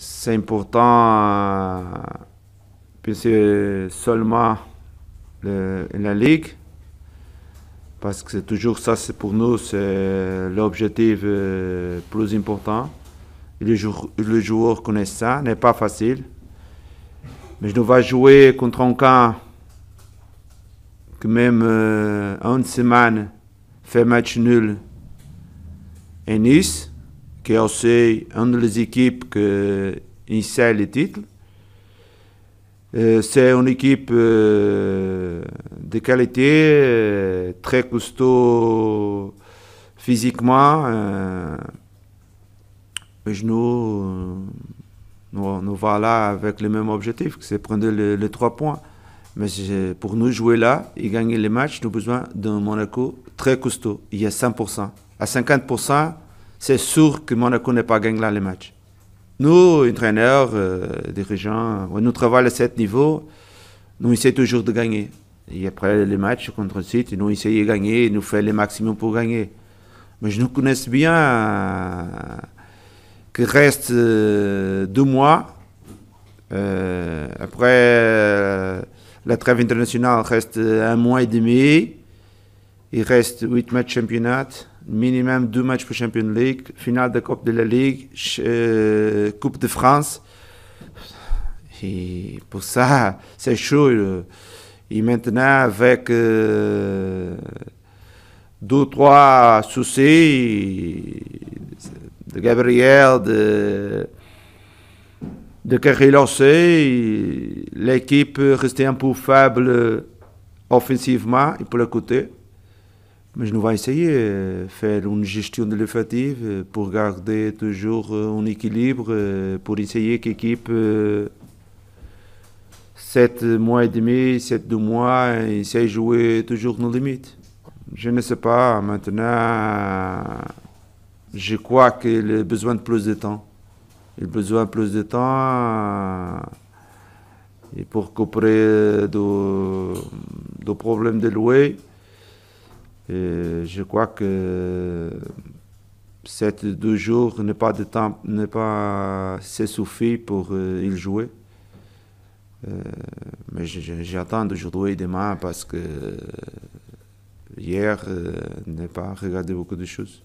c'est important, euh, puisque seulement la Ligue, parce que c'est toujours ça, c'est pour nous, c'est l'objectif euh, plus important. Les joueurs, connaissent ça, n'est pas facile. Mais je va jouer contre un camp que même en euh, une semaine fait match nul et Nice que est aussi une des équipes qui essaie eh, les titres. C'est une équipe eh, de qualité, eh, très costaud physiquement. nous, nous, là avec le même objectif, c'est prendre les trois points. Mais pour nous jouer là et gagner les matchs, nous avons besoin d'un Monaco très costaud. Il y a 100%. À 50%, c'est sûr que Monaco n'est pas gagné là les matchs. Nous, entraîneurs, euh, dirigeants, nous travaillons à ce niveau, nous essayons toujours de gagner. Et après les matchs contre le site, nous essayons de gagner, nous faisons le maximum pour gagner. Mais je nous connais bien euh, qu'il reste euh, deux mois. après la trêve internationale, reste un mois et demi. Il reste huit matchs championnat minimum deux matchs pour Champions League, finale de la Coupe de la Ligue, euh, Coupe de France. Et pour ça, c'est chaud. Euh. Et maintenant, avec deux deux, trois soucis de Gabriel, de, de Carré l'équipe reste un peu faible offensivement et pour le côté. Mais nous allons essayer de euh, Faire une gestion de l'effetive euh, pour garder toujours euh, un équilibre, pour essayer qu'équipe l'équipe 7 mois et demi, 7 deux mois, essaye de jouer toujours nos limites. Je ne sais pas, maintenant, je crois qu'il a besoin de plus de temps. Il a besoin de plus de temps pour couper de problèmes de louer. Euh, je crois que ces deux jours n'est pas de temps, n'est pas pour euh, y jouer. Euh, mais j'attends aujourd'hui et demain parce que hier, n'est n'ai pas regardé beaucoup de choses.